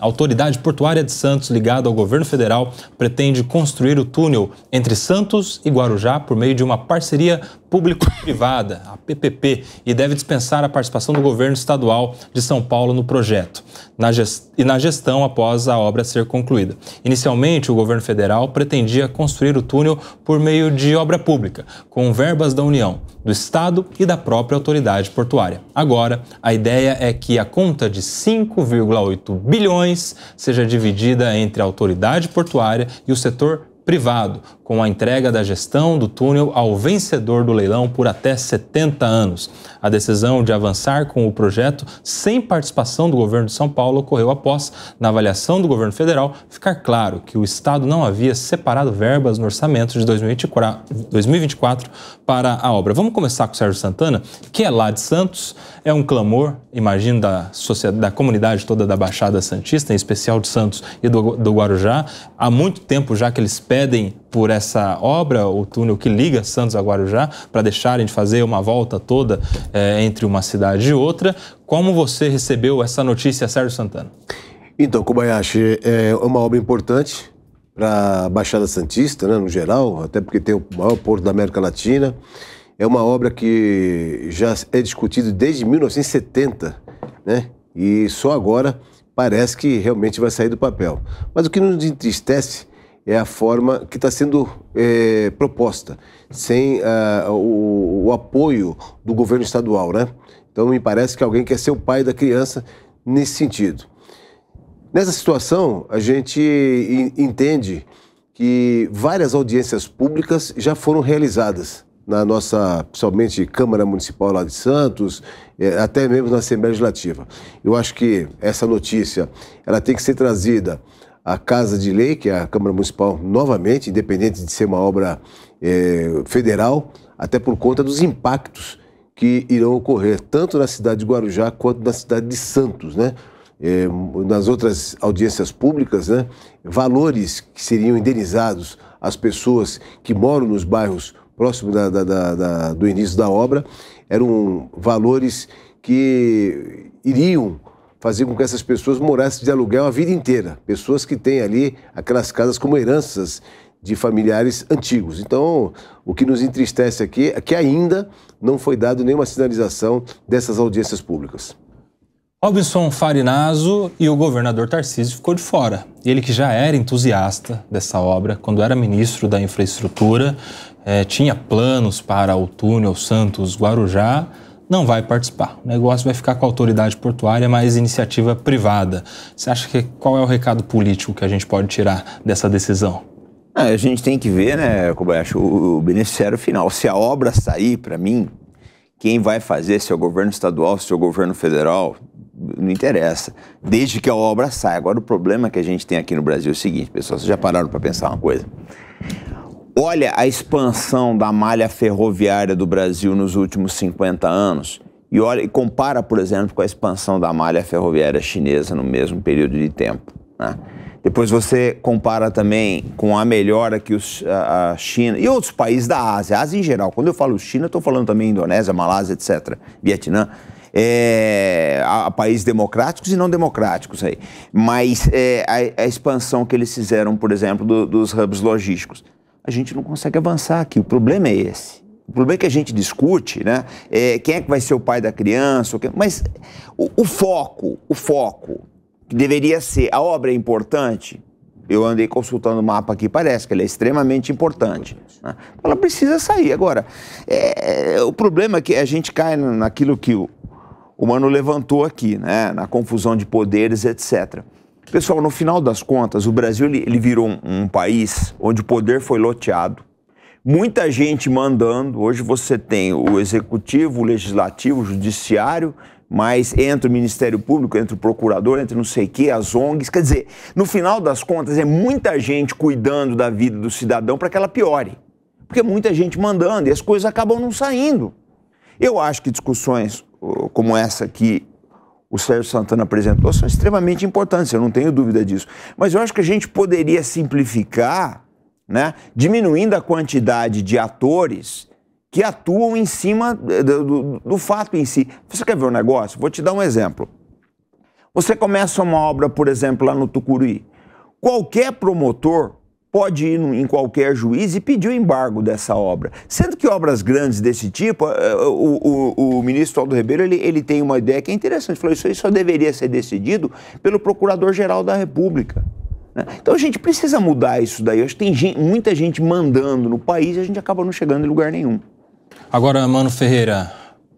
A autoridade portuária de Santos, ligada ao governo federal, pretende construir o túnel entre Santos e Guarujá por meio de uma parceria público-privada, a PPP, e deve dispensar a participação do governo estadual de São Paulo no projeto na e na gestão após a obra ser concluída. Inicialmente, o governo federal pretendia construir o túnel por meio de obra pública, com verbas da União, do Estado e da própria autoridade portuária. Agora, a ideia é que a conta de 5,8 bilhões seja dividida entre a autoridade portuária e o setor privado, com a entrega da gestão do túnel ao vencedor do leilão por até 70 anos. A decisão de avançar com o projeto sem participação do governo de São Paulo ocorreu após, na avaliação do governo federal, ficar claro que o Estado não havia separado verbas no orçamento de 2024 para a obra. Vamos começar com o Sérgio Santana, que é lá de Santos, é um clamor, imagino, da, sociedade, da comunidade toda da Baixada Santista, em especial de Santos e do, do Guarujá. Há muito tempo já que eles pedem pedem por essa obra, o túnel que liga Santos a Guarujá, para deixarem de fazer uma volta toda é, entre uma cidade e outra. Como você recebeu essa notícia, Sérgio Santana? Então, Kobayashi, é, é uma obra importante para a Baixada Santista, né, no geral, até porque tem o maior porto da América Latina. É uma obra que já é discutida desde 1970, né? E só agora parece que realmente vai sair do papel. Mas o que nos entristece é a forma que está sendo é, proposta, sem uh, o, o, apoio do governo estadual, né? Então me parece que alguém quer ser o pai da criança nesse sentido. Nessa situação, a gente entende que várias audiências públicas já foram realizadas na nossa, principalmente, Câmara Municipal lá de Santos, é, até mesmo na Assembleia Legislativa. Eu acho que essa notícia ela tem que ser trazida a Casa de Lei, que é a Câmara Municipal, novamente, independente de ser uma obra é, federal, até por conta dos impactos que irão ocorrer, tanto na cidade de Guarujá quanto na cidade de Santos, né? É, nas outras audiências públicas, né? valores que seriam indenizados às pessoas que moram nos bairros próximos da, da, da, do início da obra eram valores que iriam fazer com que essas pessoas morassem de aluguel a vida inteira. Pessoas que têm ali aquelas casas como heranças de familiares antigos. Então, o que nos entristece aqui é que ainda não foi dado nenhuma sinalização dessas audiências públicas. Robinson Farinaso e o governador Tarcísio ficou de fora. Ele que já era entusiasta dessa obra, quando era ministro da infraestrutura, eh, tinha planos para o túnel Santos-Guarujá, não vai participar. O negócio vai ficar com a autoridade portuária, mas iniciativa privada. Você acha que qual é o recado político que a gente pode tirar dessa decisão? Ah, a gente tem que ver, né, Kobayashi, o, o beneficiário final. Se a obra sair, para mim, quem vai fazer, se é o governo estadual, se é o governo federal, não interessa. Desde que a obra saia. Agora, o problema que a gente tem aqui no Brasil é o seguinte, pessoal, vocês já pararam para pensar uma coisa? olha a expansão da malha ferroviária do Brasil nos últimos 50 anos e olha e compara, por exemplo, com a expansão da malha ferroviária chinesa no mesmo período de tempo. Né? Depois você compara também com a melhora que os, a, a, China e outros países da Ásia, Ásia em geral. Quando eu falo China, estou falando também Indonésia, Malásia, etc., Vietnã. É, a, a, países democráticos e não democráticos aí. Mas é, a, a, expansão que eles fizeram, por exemplo, do, dos hubs logísticos a gente não consegue avançar aqui. O problema é esse. O problema é que a gente discute, né? É quem é que vai ser o pai da criança? Mas o, o foco, o foco, que deveria ser, a obra é importante, eu andei consultando o mapa aqui, parece que ela é extremamente importante. Né? Ela precisa sair. Agora, é, o problema é que a gente cai naquilo que o, o Mano levantou aqui, né? na confusão de poderes, etc. Pessoal, no final das contas, o Brasil ele, ele virou um, um país onde o poder foi loteado. Muita gente mandando. Hoje você tem o executivo, o legislativo, o judiciário, mas entra o Ministério Público, entra o procurador, entra não sei o quê, as ONGs. Quer dizer, no final das contas, é muita gente cuidando da vida do cidadão para que ela piore. Porque é muita gente mandando e as coisas acabam não saindo. Eu acho que discussões como essa aqui o Sérgio Santana apresentou são extremamente importantes, eu não tenho dúvida disso. Mas eu acho que a gente poderia simplificar, né, diminuindo a quantidade de atores que atuam em cima do, do, do fato em si. Você quer ver um negócio? Vou te dar um exemplo. Você começa uma obra, por exemplo, lá no Tucuruí. Qualquer promotor pode ir em qualquer juiz e pedir o embargo dessa obra. Sendo que obras grandes desse tipo, eh, o, o, o ministro Aldo Ribeiro ele, ele tem uma ideia que é interessante. Ele falou isso aí só deveria ser decidido pelo Procurador-Geral da República. Né? Então a gente precisa mudar isso daí. Eu acho que tem gente, muita gente mandando no país e a gente acaba não chegando em lugar nenhum. Agora, Mano Ferreira,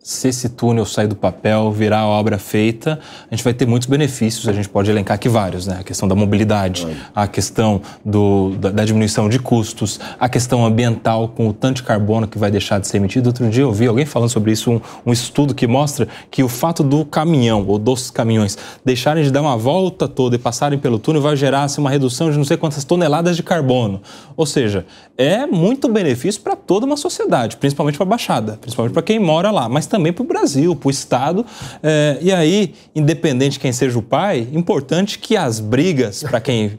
se esse túnel sair do papel, virar obra feita, a gente vai ter muitos benefícios, a gente pode elencar aqui vários, né? A questão da mobilidade, a questão do, da, da, diminuição de custos, a questão ambiental com o tanto de carbono que vai deixar de ser emitido. Outro dia eu vi alguém falando sobre isso, um, um estudo que mostra que o fato do caminhão ou dos caminhões deixarem de dar uma volta toda e passarem pelo túnel vai gerar assim, uma redução de não sei quantas toneladas de carbono. Ou seja, é muito benefício para toda uma sociedade, principalmente para a Baixada, principalmente para quem mora lá, mas também para o Brasil, para o Estado. É, e aí, independente de quem seja o pai, importante que as brigas, para quem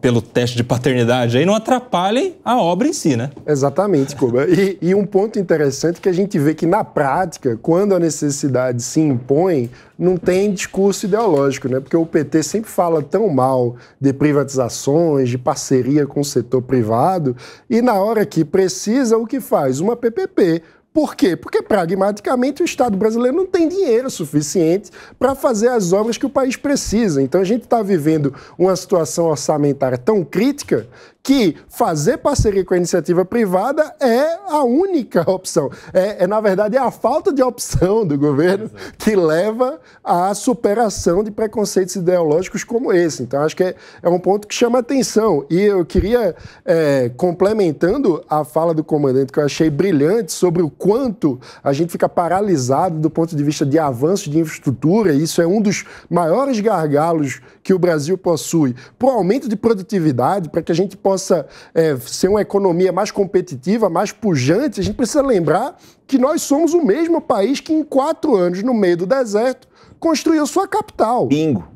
pelo teste de paternidade aí, não atrapalhem a obra em si, né? Exatamente, Cuba. E, e um ponto interessante que a gente vê que na prática, quando a necessidade se impõe, não tem discurso ideológico, né? Porque o PT sempre fala tão mal de privatizações, de parceria com o setor privado, e na hora que precisa, o que faz? Uma PPP por quê? Porque, pragmaticamente, o Estado brasileiro não tem dinheiro suficiente para fazer as obras que o país precisa. Então, a gente está vivendo uma situação orçamentária tão crítica que fazer parceria com a iniciativa privada é a única opção. É, é na verdade, é a falta de opção do governo que leva à superação de preconceitos ideológicos como esse. Então, acho que é, é um ponto que chama atenção. E eu queria, é, complementando a fala do comandante, que eu achei brilhante, sobre o quanto a gente fica paralisado do ponto de vista de avanço de infraestrutura, isso é um dos maiores gargalos que o Brasil possui, para o aumento de produtividade, para que a gente possa possa é, ser uma economia mais competitiva, mais pujante, a gente precisa lembrar que nós somos o mesmo país que, em quatro anos, no meio do deserto, construiu sua capital. Bingo.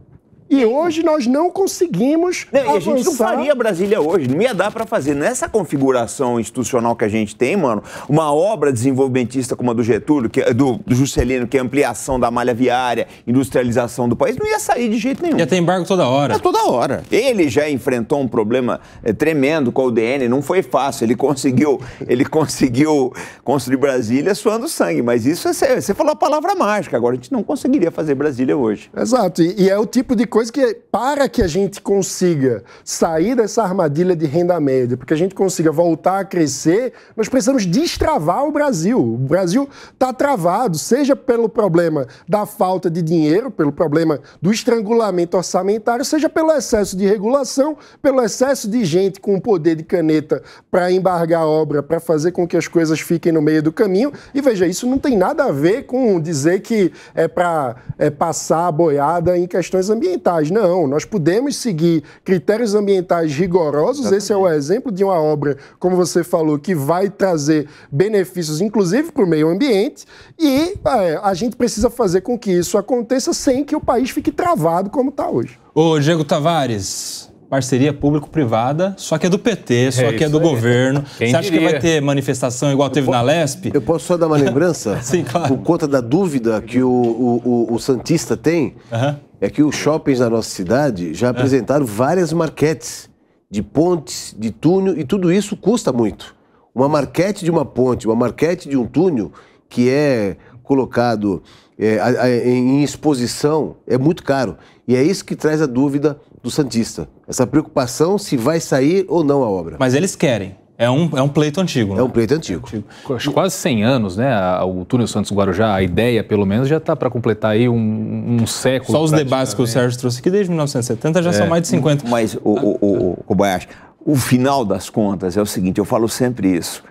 E hoje nós não conseguimos. Não, avançar. E a gente não faria Brasília hoje, não ia dar para fazer. Nessa configuração institucional que a gente tem, mano, uma obra desenvolvimentista como a do Getúlio, que, é, do, do Juscelino, que é ampliação da malha viária, industrialização do país, não ia sair de jeito nenhum. Ia ter embargo toda hora. É toda hora. Ele já enfrentou um problema é, tremendo com a UDN, não foi fácil. Ele conseguiu, ele conseguiu construir Brasília suando sangue, mas isso é, você falou a palavra mágica. Agora a gente não conseguiria fazer Brasília hoje. Exato, e, e é o tipo de coisa coisa que, é para que a gente consiga sair dessa armadilha de renda média, para que a gente consiga voltar a crescer, nós precisamos destravar o Brasil. O Brasil está travado, seja pelo problema da falta de dinheiro, pelo problema do estrangulamento orçamentário, seja pelo excesso de regulação, pelo excesso de gente com poder de caneta para embargar a obra, para fazer com que as coisas fiquem no meio do caminho. E veja, isso não tem nada a ver com dizer que é para é, passar a boiada em questões ambientais ambientais. Não, nós podemos seguir critérios ambientais rigorosos. Exatamente. Esse é o exemplo de uma obra, como você falou, que vai trazer benefícios, inclusive para o meio ambiente. E é, a gente precisa fazer com que isso aconteça sem que o país fique travado como está hoje. Ô, Diego Tavares, parceria público-privada, só que é do PT, é só é que é do aí. governo. Quem Você acha diria? que vai ter manifestação igual teve posso, na Lesp? Eu posso só dar uma lembrança? Sim, claro. Por conta da dúvida que o, o, o, o Santista tem, uhum é que os shoppings da nossa cidade já é. apresentaram várias marquetes de pontes, de túnel, e tudo isso custa muito. Uma marquete de uma ponte, uma marquete de um túnel que é colocado é, a, a, em exposição é muito caro. E é isso que traz a dúvida do Santista. Essa preocupação se vai sair ou não a obra. Mas eles querem. É um, é um pleito antigo, né? É um pleito antigo. É antigo. Acho quase 100 anos, né? O túnel Santos Guarujá, a ideia, pelo menos, já está para completar aí um, um, século. Só os debates que o né? Sérgio trouxe aqui desde 1970 já é. são mais de 50. Mas, o, o, o, o Kobayashi, o final das contas é o seguinte, eu falo sempre isso.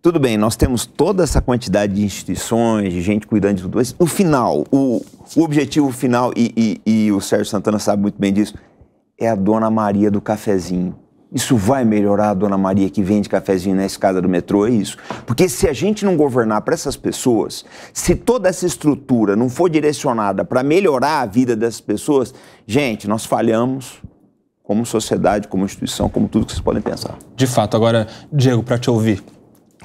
Tudo bem, nós temos toda essa quantidade de instituições, de gente cuidando de tudo isso. O final, o, o objetivo final, e, e, e o Sérgio Santana sabe muito bem disso, é a Dona Maria do Cafezinho isso vai melhorar a dona Maria que vende cafezinho na escada do metrô, é isso. Porque se a gente não governar para essas pessoas, se toda essa estrutura não for direcionada para melhorar a vida dessas pessoas, gente, nós falhamos como sociedade, como instituição, como tudo que vocês podem pensar. De fato, agora, Diego, para te ouvir,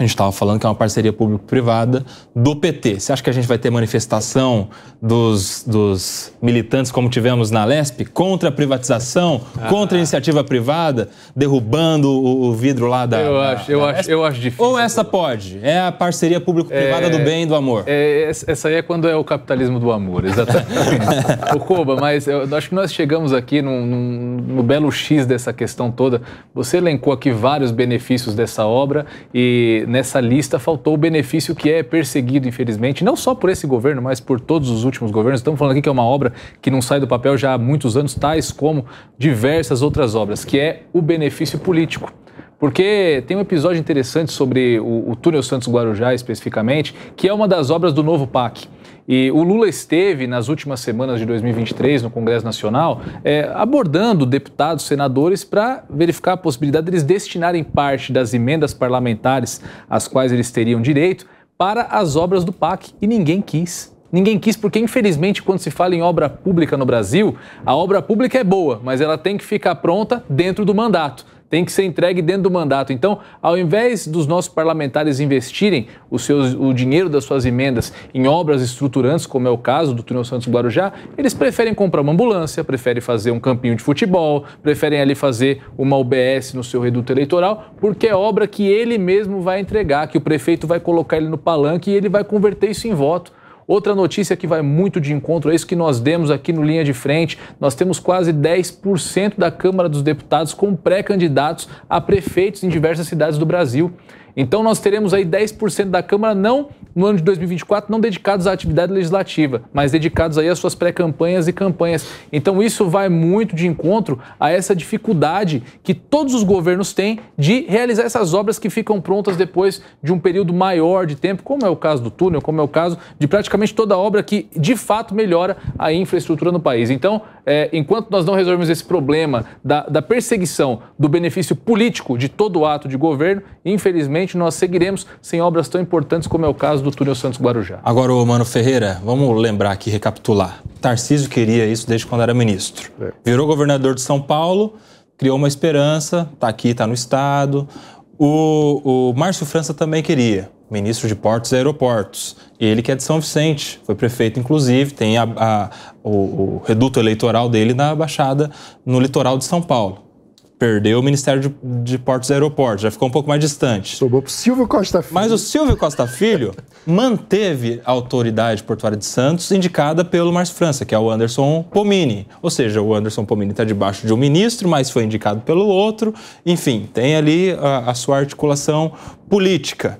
a gente estava falando que é uma parceria público-privada do PT. Você acha que a gente vai ter manifestação dos, dos militantes, como tivemos na Lesp, contra a privatização, ah. contra a iniciativa privada, derrubando o, o vidro lá da. Eu acho, da, eu, da acho eu acho difícil. Ou essa pode? É a parceria público-privada é, do bem e do amor. É, essa aí é quando é o capitalismo do amor, exatamente. O Koba, mas eu acho que nós chegamos aqui no no belo X dessa questão toda. Você elencou aqui vários benefícios dessa obra e nessa lista faltou o benefício que é perseguido, infelizmente, não só por esse governo, mas por todos os últimos governos. Estamos falando aqui que é uma obra que não sai do papel já há muitos anos, tais como diversas outras obras, que é o benefício político. Porque tem um episódio interessante sobre o, o túnel Santos Guarujá, especificamente, que é uma das obras do novo PAC. E o Lula esteve nas últimas semanas de 2023 no Congresso Nacional é, abordando deputados, senadores para verificar a possibilidade deles de destinarem parte das emendas parlamentares às quais eles teriam direito para as obras do PAC e ninguém quis. Ninguém quis, porque infelizmente, quando se fala em obra pública no Brasil, a obra pública é boa, mas ela tem que ficar pronta dentro do mandato tem que ser entregue dentro do mandato. Então, ao invés dos nossos parlamentares investirem o dinheiro das suas emendas em obras estruturantes, como é o caso do Túnel Santos Guarujá, eles preferem comprar uma ambulância, preferem fazer um campinho de futebol, preferem ali fazer uma UBS no seu reduto eleitoral, porque é obra que ele mesmo vai entregar, que o prefeito vai colocar ele no palanque e ele vai converter isso em voto. Outra notícia que vai muito de encontro é isso que nós demos aqui no Linha de Frente. Nós temos quase 10% da Câmara dos Deputados com pré-candidatos a prefeitos em diversas cidades do Brasil. Então nós teremos aí 10% da Câmara não no ano de 2024 não dedicados à atividade legislativa, mas dedicados aí às suas pré-campanhas e campanhas. Então isso vai muito de encontro a essa dificuldade que todos os governos têm de realizar essas obras que ficam prontas depois de um período maior de tempo, como é o caso do túnel, como é o caso de praticamente toda obra que de fato melhora a infraestrutura no país. Então, é, enquanto nós não resolvemos esse problema da, da perseguição do benefício político de todo ato de governo, infelizmente nós seguiremos sem obras tão importantes como é o caso do túnel Santos Guarujá. Agora, Mano Ferreira, vamos lembrar aqui, recapitular. Tarcísio queria isso desde quando era ministro. É. Virou governador de São Paulo, criou uma esperança, está aqui, está no Estado. O, o Márcio França também queria ministro de Portos e Aeroportos. Ele que é de São Vicente, foi prefeito, inclusive, tem a, a, o, o, reduto eleitoral dele na Baixada, no litoral de São Paulo. Perdeu o Ministério de, de Portos e Aeroportos, já ficou um pouco mais distante. Sobrou para o Silvio Costa Filho. Mas o Silvio Costa Filho manteve a autoridade portuária de Santos indicada pelo Mars França, que é o Anderson Pomini. Ou seja, o Anderson Pomini está debaixo de um ministro, mas foi indicado pelo outro. Enfim, tem ali a, a sua articulação política.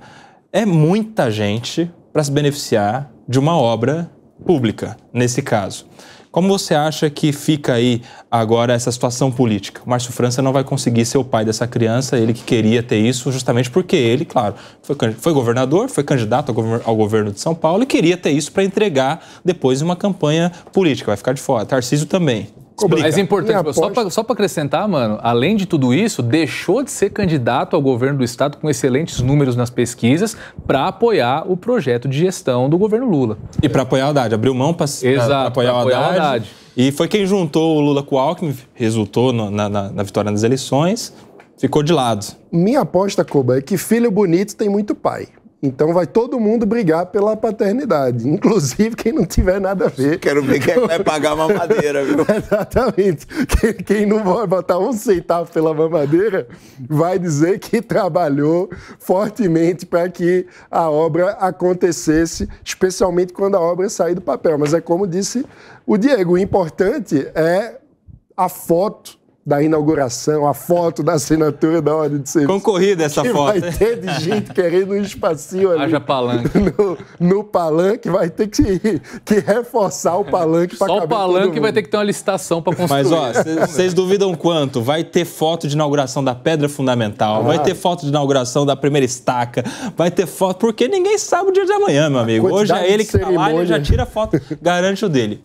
É muita gente para se beneficiar de uma obra pública, nesse caso. Como você acha que fica aí agora essa situação política? O Márcio França não vai conseguir ser o pai dessa criança, ele que queria ter isso, justamente porque ele, claro, foi, foi governador, foi candidato ao, gover ao, governo de São Paulo e queria ter isso para entregar depois uma campanha política. Vai ficar de fora. Tarcísio também. Mas é importante, aposta... só para acrescentar, mano, além de tudo isso, deixou de ser candidato ao governo do Estado com excelentes números nas pesquisas para apoiar o projeto de gestão do governo Lula. E para apoiar o Haddad, abriu mão para apoiar, o Haddad. Apoiar o Haddad. E foi quem juntou o Lula com o Alckmin, resultou no, na, na, na vitória nas eleições, ficou de lado. Minha aposta, Coba, é que filho bonito tem muito pai. Então vai todo mundo brigar pela paternidade, inclusive quem não tiver nada a ver. Quero ver quem é que vai pagar a mamadeira, viu? Exatamente. Quem, quem não vai botar um centavo pela mamadeira vai dizer que trabalhou fortemente para que a obra acontecesse, especialmente quando a obra sair do papel. Mas é como disse o Diego, o importante é a foto da inauguração, a foto da assinatura da ordem de serviço. Concorrida essa que foto. Vai né? ter de gente querendo um espacinho ali. Haja palanque. No, no palanque vai ter que, que reforçar o palanque para caber Só o palanque vai ter que ter uma licitação para construir. Mas, ó, vocês duvidam quanto? Vai ter foto de inauguração da pedra fundamental, ah. vai ter foto de inauguração da primeira estaca, vai ter foto... Porque ninguém sabe o dia de amanhã, meu amigo. Hoje é ele que tá lá, ele já tira foto, garante o dele.